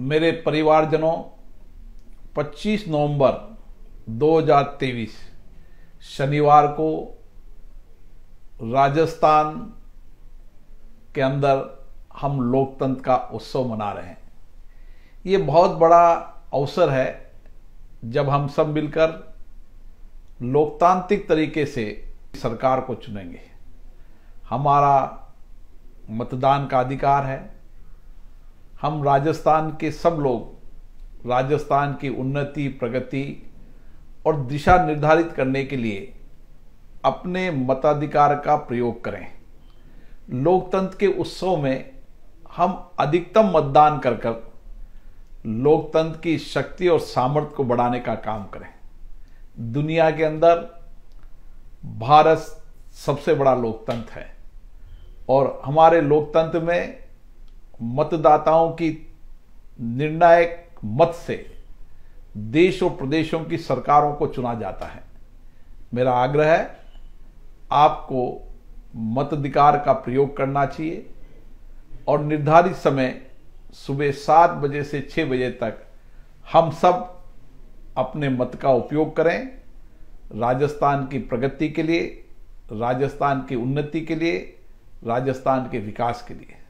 मेरे परिवारजनों 25 नवंबर 2023 शनिवार को राजस्थान के अंदर हम लोकतंत्र का उत्सव मना रहे हैं ये बहुत बड़ा अवसर है जब हम सब मिलकर लोकतांत्रिक तरीके से सरकार को चुनेंगे हमारा मतदान का अधिकार है हम राजस्थान के सब लोग राजस्थान की उन्नति प्रगति और दिशा निर्धारित करने के लिए अपने मताधिकार का प्रयोग करें लोकतंत्र के उत्सव में हम अधिकतम मतदान कर कर लोकतंत्र की शक्ति और सामर्थ्य को बढ़ाने का काम करें दुनिया के अंदर भारत सबसे बड़ा लोकतंत्र है और हमारे लोकतंत्र में मतदाताओं की निर्णायक मत से देश और प्रदेशों की सरकारों को चुना जाता है मेरा आग्रह है आपको मताधिकार का प्रयोग करना चाहिए और निर्धारित समय सुबह सात बजे से छः बजे तक हम सब अपने मत का उपयोग करें राजस्थान की प्रगति के लिए राजस्थान की उन्नति के लिए राजस्थान के विकास के लिए